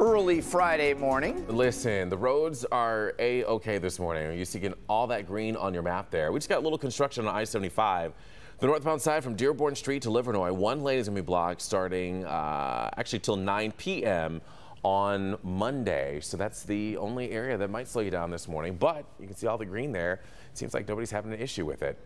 early Friday morning. Listen, the roads are a-okay this morning. you see, seeing all that green on your map there. We just got a little construction on I-75. The northbound side from Dearborn Street to Livernois, one lane is going to be blocked starting uh, actually till 9 p.m. on Monday. So that's the only area that might slow you down this morning. But you can see all the green there. It seems like nobody's having an issue with it.